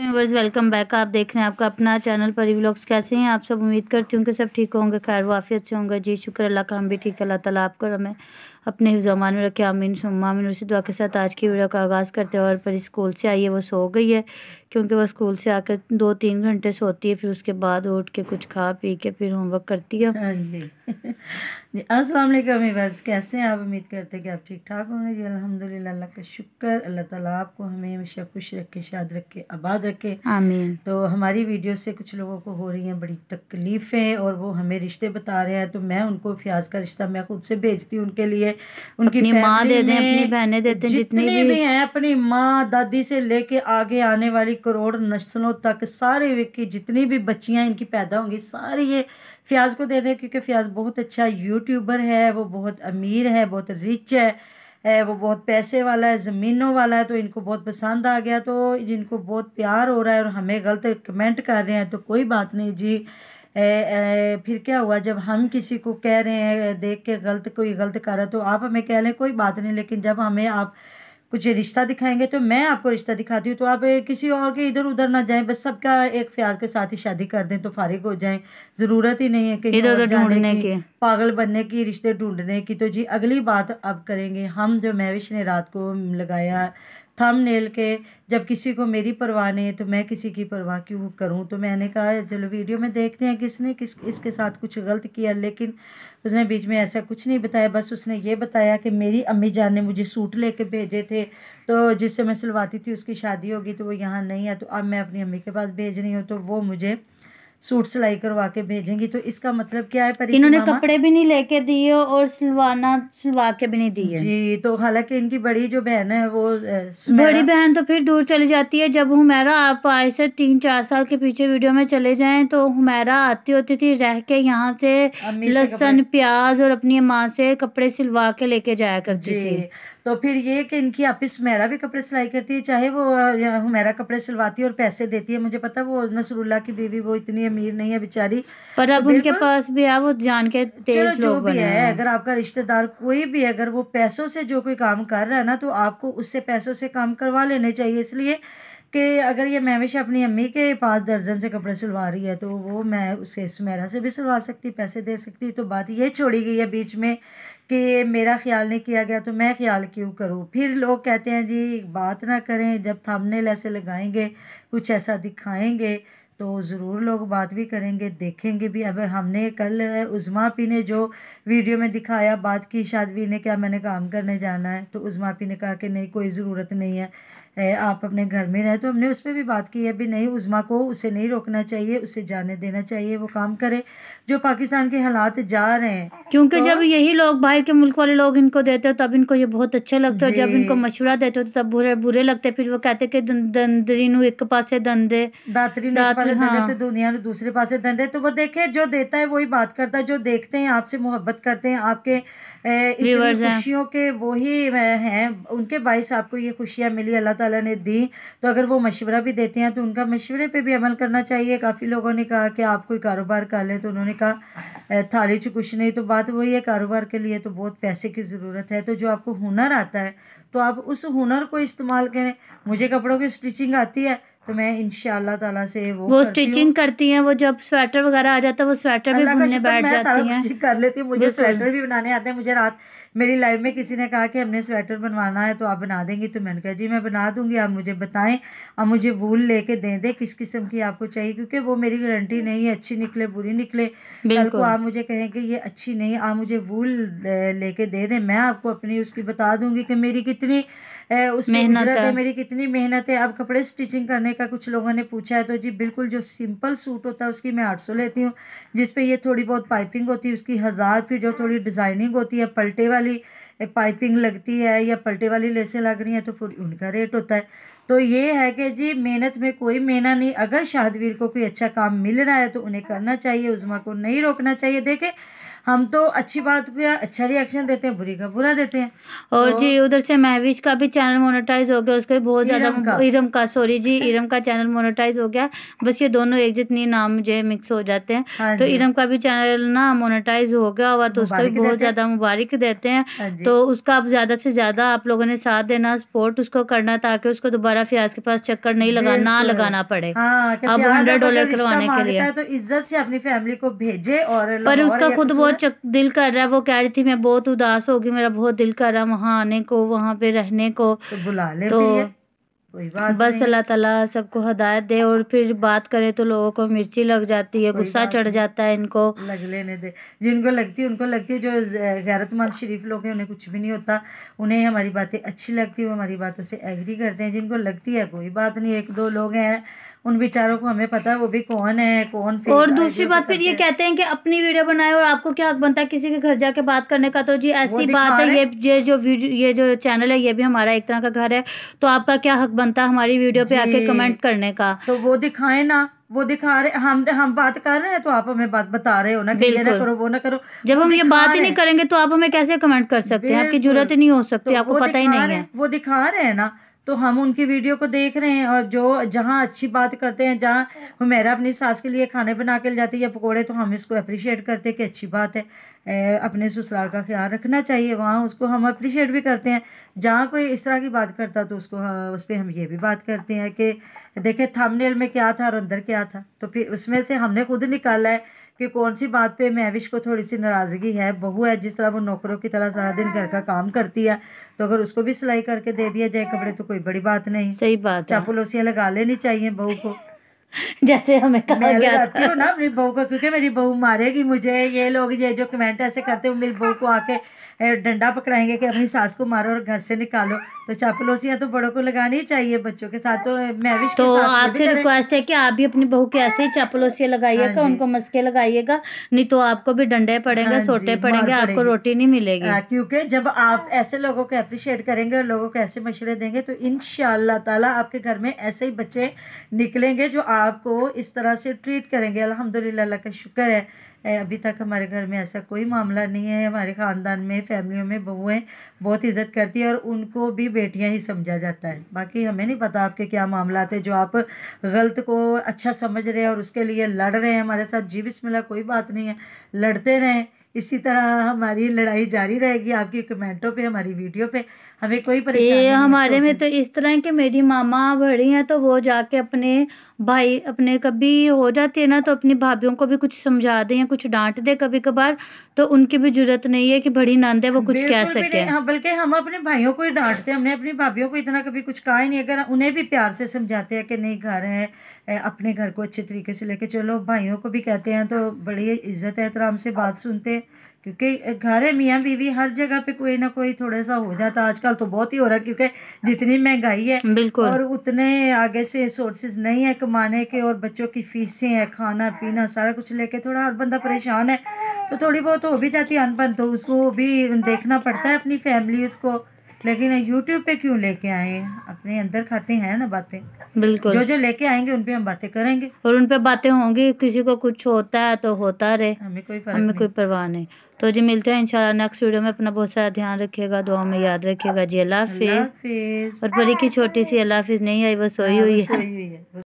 Viewers welcome back आप देख रहे हैं आपका अपना चैनल परी व्लॉग्स कैसे हैं आप सब उम्मीद करती हूँ कि सब ठीक होंगे खैर वाफियत से होंगे जी शुक्र अल्लाह का हम भी ठीक अल्लाह ताला आप हमें अपने जमान में रखे आमीन सुमामिन उसी दुआ के साथ आज की वीडियो का आगाज़ करते हैं और पर स्कूल से आई है वो सो गई है क्योंकि वह स्कूल से आकर दो तीन घंटे सोती है फिर उसके बाद उठ के कुछ खा पी के फिर होमवर्क करती है हाँ अस्सलाम वालेकुम बस कैसे हैं आप उम्मीद करते हैं कि आप ठीक ठाक होंगे जी अल्हम्दुलिल्लाह अल्लाह का शुक्र अल्लाह ताला आपको हमें हमेशा खुश रखे शाद रखे आबाद रखे आमीन तो हमारी वीडियो से कुछ लोगों को हो रही हैं बड़ी तकलीफ़ें और वो हमें रिश्ते बता रहे हैं तो मैं उनको फ्याज का रिश्ता मैं खुद से भेजती हूँ उनके लिए उनकी अपनी माँ दे दें अपनी बहनें देते हैं जितनी भी, भी हैं अपनी माँ दादी से लेके आगे आने वाली करोड़ नस्लों तक सारे की जितनी भी बच्चियाँ इनकी पैदा होंगी सारी ये फ़ियाज़ को दे दें क्योंकि फ़ियाज़ बहुत अच्छा यूट्यूबर है वो बहुत अमीर है बहुत रिच है है वो बहुत पैसे वाला है ज़मीनों वाला है तो इनको बहुत पसंद आ गया तो जिनको बहुत प्यार हो रहा है और हमें गलत कमेंट कर रहे हैं तो कोई बात नहीं जी ए, ए, फिर क्या हुआ जब हम किसी को कह रहे हैं देख के गलत कोई गलत कर रहा है तो आप हमें कह लें कोई बात नहीं लेकिन जब हमें आप कुछ रिश्ता दिखाएंगे तो मैं आपको रिश्ता दिखाती हूँ तो आप किसी और के इधर उधर ना जाएं बस सबका एक प्यार के साथ ही शादी कर दें तो फारिग हो जाएं ज़रूरत ही नहीं है कि इधर उधर ढूंढने की पागल बनने की रिश्ते ढूंढने की तो जी अगली बात अब करेंगे हम जो महविश ने रात को लगाया थम नेल के जब किसी को मेरी परवाह नहीं है तो मैं किसी की परवाह क्यों करूं तो मैंने कहा चलो वीडियो में देखते हैं किसने किस इसके साथ कुछ गलत किया लेकिन उसने बीच में ऐसा कुछ नहीं बताया बस उसने ये बताया कि मेरी अम्मी जान ने मुझे सूट ले कर भेजे थे तो जिससे मैं सिलवाती थी उसकी शादी होगी तो वो यहाँ नहीं है तो अब मैं अपनी अम्मी के पास भेज रही हूँ तो वो मुझे सूट सिलाई करवा के भेजेंगी तो इसका मतलब क्या है परी इन्होंने कपड़े भी नहीं लेके दिए और सिलवाना सिलवा के भी नहीं दिए जी तो हालांकि इनकी बड़ी जो बहन है वो बड़ी बहन तो फिर दूर चली जाती है जब हुमैरा आप आज से तीन चार साल के पीछे वीडियो में चले जाए तो हुमैरा आती होती थी रह के यहाँ से लहसन प्याज और अपनी माँ से कपड़े सिलवा के लेके जाया करती थी तो फिर ये कि इनकी आपस मेरा भी कपड़े सिलाई करती है चाहे वो हुमेरा कपड़े सिलवाती है और पैसे देती है मुझे पता वो नसरुल्ला की बीवी वो इतनी अमीर नहीं है बेचारी पर तो अब तो उनके पास भी है वो जान के तेज जो भी है अगर आपका रिश्तेदार कोई भी अगर वो पैसों से जो कोई काम कर रहा है ना तो आपको उससे पैसों से काम करवा लेने चाहिए इसलिए कि अगर ये महविश अपनी अम्मी के पास दर्जन से कपड़े सिलवा रही है तो वो मैं उसे सुमेरा से भी सिलवा सकती पैसे दे सकती तो बात ये छोड़ी गई है बीच में कि मेरा ख्याल नहीं किया गया तो मैं ख्याल क्यों करूँ फिर लोग कहते हैं जी बात ना करें जब थंबनेल ऐसे लगाएंगे कुछ ऐसा दिखाएंगे तो ज़रूर लोग बात भी करेंगे देखेंगे भी अब हमने कल उज़मा पी ने जो वीडियो में दिखाया बात की शादवी ने क्या मैंने काम करने जाना है तो उज़मा पी ने कहा कि नहीं कोई ज़रूरत नहीं है आप अपने घर में रहें तो हमने उस पर भी बात की है भी नहीं उज़मा को उसे नहीं रोकना चाहिए उसे जाने देना चाहिए वो काम करे जो पाकिस्तान के हालात जा रहे हैं क्योंकि तो, जब यही लोग बाहर के मुल्क वाले लोग इनको देते हो तब इनको ये बहुत अच्छा लगता है जब इनको मशवरा देते हो तो तब बुरे बुरे लगते फिर वो कहते कि दंदरीनू एक पास दंदे दात वाले हाँ। धंधे तो दुनिया ने दूसरे पासे धंधे तो वो देखे जो देता है वही बात करता है जो देखते हैं आपसे मोहब्बत करते हैं आपके खुशियों के वही हैं उनके बायस आपको ये खुशियाँ मिली अल्लाह ताला ने दी तो अगर वो मशवरा भी देते हैं तो उनका मशवरे पे भी अमल करना चाहिए काफ़ी लोगों ने कहा कि आप कोई कारोबार कर लें तो उन्होंने कहा थाली च कुछ नहीं तो बात वही है कारोबार के लिए तो बहुत पैसे की ज़रूरत है तो जो आपको हुनर आता है तो आप उस हुनर को इस्तेमाल करें मुझे कपड़ों की स्टिचिंग आती है तो मैं इन ताला से वो वो स्टिचिंग करती हैं वो जब स्वेटर वगैरह आ जाता है वो स्वेटर भी बुनने बैठ जाती हैं कर लेती हूँ मुझे स्वेटर भी बनाने आते हैं मुझे रात मेरी लाइफ में किसी ने कहा कि हमने स्वेटर बनवाना है तो आप बना देंगी तो मैंने कहा जी मैं बना दूंगी आप मुझे बताएं आप मुझे वूल लेके दे दें किस किस्म की आपको चाहिए क्योंकि वो मेरी गारंटी नहीं है अच्छी निकले बुरी निकले कल को आप मुझे कहें कि ये अच्छी नहीं आप मुझे वूल लेके दे दें मैं आपको अपनी उसकी बता दूंगी कि मेरी कितनी उसमें है मेरी कितनी मेहनत है अब कपड़े स्टिचिंग करने का कुछ लोगों ने पूछा है तो जी बिल्कुल जो सिंपल सूट होता है उसकी मैं आठ सौ लेती हूँ जिसपे ये थोड़ी बहुत पाइपिंग होती है उसकी हज़ार फिर जो थोड़ी डिज़ाइनिंग होती है पलटे वाली पाइपिंग लगती है या पलटे वाली लेसें लग रही हैं तो फिर उनका रेट होता है तो ये है कि जी मेहनत में कोई मेहना नहीं अगर शाहदवीर को कोई अच्छा काम मिल रहा है तो उन्हें करना चाहिए उजमा को नहीं रोकना चाहिए देखें हम तो अच्छी बात का अच्छा रिएक्शन देते हैं बुरी का बुरा देते हैं और तो, जी उधर से महविश का भी चैनल मोनेटाइज हो गया उसका भी बहुत ज़्यादा इरम का सॉरी जी इरम का चैनल मोनेटाइज हो गया बस ये दोनों एक जितनी नाम मुझे मिक्स हो जाते हैं हाँ तो इरम का भी चैनल ना मोनेटाइज हो गया हुआ तो उसका भी बहुत ज़्यादा मुबारक देते हैं हाँ तो उसका आप ज़्यादा से ज़्यादा आप लोगों ने साथ देना सपोर्ट उसको करना ताकि उसको दोबारा फिर के पास चक्कर नहीं लगा ना लगाना पड़े हाँ, अब हंड्रेड डॉलर करवाने के लिए तो इज्जत से अपनी फैमिली को भेजे और पर उसका खुद बहुत बहुत दिल कर रहा है वो कह रही थी मैं बहुत उदास होगी मेरा बहुत दिल कर रहा है वहाँ आने को वहाँ पे रहने को तो बुला ले तो कोई बात बस अल्लाह ताला सबको हदायत दे और फिर बात करें तो लोगों को मिर्ची लग जाती है गुस्सा चढ़ जाता है इनको लग लेने दे जिनको लगती है उनको लगती है जो गैरतमंद शरीफ लोग हैं उन्हें कुछ भी नहीं होता उन्हें हमारी बातें अच्छी लगती है वो हमारी बातों से एग्री करते हैं जिनको लगती है कोई बात नहीं एक दो लोग हैं उन बेचारों को हमें पता है वो भी कौन है कौन और दूसरी बात फिर ये कहते हैं कि अपनी वीडियो बनाए और आपको क्या हक बनता है किसी के घर जाके बात करने का तो जी ऐसी बात है ये ये जो ये जो चैनल है ये भी हमारा एक तरह का घर है तो आपका क्या हक बनता हमारी वीडियो पे आके कमेंट करने का तो वो दिखाए ना वो दिखा रहे हम हम बात कर रहे हैं तो आप हमें बात बता रहे हो ना कि ये ना करो वो ना करो जब हम ये बात ही नहीं करेंगे तो आप हमें कैसे कमेंट कर सकते हैं आपकी जरूरत ही नहीं हो सकती तो आपको पता ही नहीं है वो दिखा रहे हैं ना तो हम उनकी वीडियो को देख रहे हैं और जो जहाँ अच्छी बात करते हैं जहाँ हुमेरा अपनी सास के लिए खाने बना के ले जाती है या पकौड़े तो हम इसको अप्रिशिएट करते हैं कि अच्छी बात है अपने ससुराल का ख्याल रखना चाहिए वहाँ उसको हम अप्रिशिएट भी करते हैं जहाँ कोई इस तरह की बात करता तो उसको हाँ, उस पर हम ये भी बात करते हैं कि देखे थंबनेल में क्या था और अंदर क्या था तो फिर उसमें से हमने खुद निकाला है कि कौन सी बात पे महविश को थोड़ी सी नाराज़गी है बहू है जिस तरह वो नौकरों की तरह सारा दिन घर का काम करती है तो अगर उसको भी सिलाई करके दे दिया जाए कपड़े तो कोई बड़ी बात नहीं सही बात चापलोसियाँ लगा लेनी चाहिए बहू को जैसे हमें कहा गया था ना अपनी बहू को क्योंकि मेरी बहू मारेगी मुझे ये लोग ये जो कमेंट ऐसे करते हैं मेरी बहू को आके डंडा पकड़ाएंगे कि अपनी सास को मारो और घर से निकालो तो चापलोसियाँ तो बड़ों को लगानी चाहिए बच्चों के साथ तो मैं भी तो आपसे रिक्वेस्ट है कि आप भी अपनी बहू के ऐसे ही चापलूसियाँ लगाइएगा हाँ उनको मस्के लगाइएगा नहीं तो आपको भी डंडे पड़ेंगे हाँ सोटे पड़ेंगे आपको रोटी नहीं मिलेगी हाँ, क्योंकि जब आप ऐसे लोगों को अप्रिशिएट करेंगे और लोगों को ऐसे मशवरे देंगे तो इन ताला आपके घर में ऐसे ही बच्चे निकलेंगे जो आप आपको इस तरह से ट्रीट करेंगे अल्हम्दुलिल्लाह अल्लाह का शुक्र है अभी तक हमारे घर में ऐसा कोई मामला नहीं है हमारे ख़ानदान में फैमिलियों में बहुएं बहुत इज़्ज़त करती है और उनको भी बेटियां ही समझा जाता है बाकी हमें नहीं पता आपके क्या मामला थे जो आप गलत को अच्छा समझ रहे हैं और उसके लिए लड़ रहे हैं हमारे साथ जी बिस्मिल्लाह कोई बात नहीं है लड़ते रहें इसी तरह हमारी लड़ाई जारी रहेगी आपके कमेंटों पे हमारी वीडियो पे हमें कोई परेशानी हमारे में तो इस तरह है मेरी मामा बड़ी हैं तो वो जाके अपने भाई अपने कभी हो जाते हैं ना तो अपनी भाभीियों को भी कुछ समझा दे या कुछ डांट दे कभी कभार तो उनकी भी जरूरत नहीं है कि बड़ी नंद है वो कुछ कह सके हाँ, बल्कि हम अपने भाइयों को ही डांटते हैं हमने अपनी भाभीियों को इतना कभी कुछ कहा ही नहीं अगर उन्हें भी प्यार से समझाते हैं कि नहीं घर है अपने घर को अच्छे तरीके से लेके चलो भाइयों को भी कहते हैं तो बड़ी इज्जत एहतराम से बात सुनते हैं क्योंकि घर है मियाँ बीवी हर जगह पे कोई ना कोई थोड़ा सा हो जाता आजकल तो बहुत ही हो रहा है क्योंकि जितनी महंगाई है बिल्कुल और उतने आगे से सोर्सेज नहीं है कमाने के और बच्चों की फीसें हैं खाना पीना सारा कुछ लेके थोड़ा हर बंदा परेशान है तो थोड़ी बहुत हो भी जाती है अनपन तो उसको भी देखना पड़ता है अपनी फैमिली उसको लेकिन यूट्यूब पे क्यों लेके आए अपने अंदर खाते हैं ना बातें बिल्कुल जो जो लेके आएंगे उन पे हम बातें करेंगे और उन पे बातें होंगी किसी को कुछ होता है तो होता रहे हमें कोई हमें कोई परवाह नहीं तो जी मिलते हैं इंशाल्लाह नेक्स्ट वीडियो में अपना बहुत सारा ध्यान रखिएगा दुआ में याद रखिएगा जी अल्लाह हाफिज़ और परी की छोटी सी अल्लाह हाफिज़ नहीं आई वो सोई हाँ, हुई है